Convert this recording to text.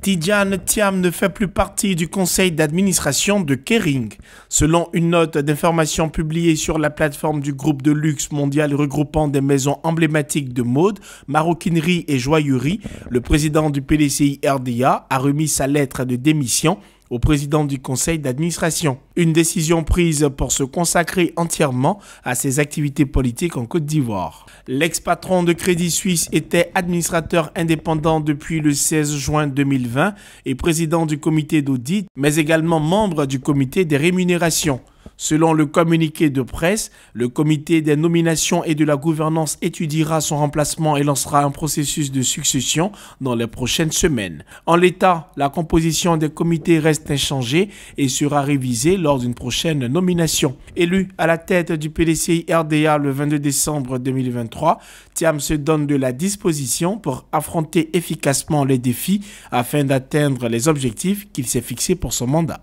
Tidjane Thiam ne fait plus partie du conseil d'administration de Kering. Selon une note d'information publiée sur la plateforme du groupe de luxe mondial regroupant des maisons emblématiques de mode, maroquinerie et joaillerie, le président du PDCI RDA a remis sa lettre de démission au président du conseil d'administration. Une décision prise pour se consacrer entièrement à ses activités politiques en Côte d'Ivoire. L'ex-patron de Crédit Suisse était administrateur indépendant depuis le 16 juin 2020 et président du comité d'audit, mais également membre du comité des rémunérations. Selon le communiqué de presse, le comité des nominations et de la gouvernance étudiera son remplacement et lancera un processus de succession dans les prochaines semaines. En l'état, la composition des comités reste inchangée et sera révisée lors d'une prochaine nomination. Élu à la tête du PDCI RDA le 22 décembre 2023, TIAM se donne de la disposition pour affronter efficacement les défis afin d'atteindre les objectifs qu'il s'est fixés pour son mandat.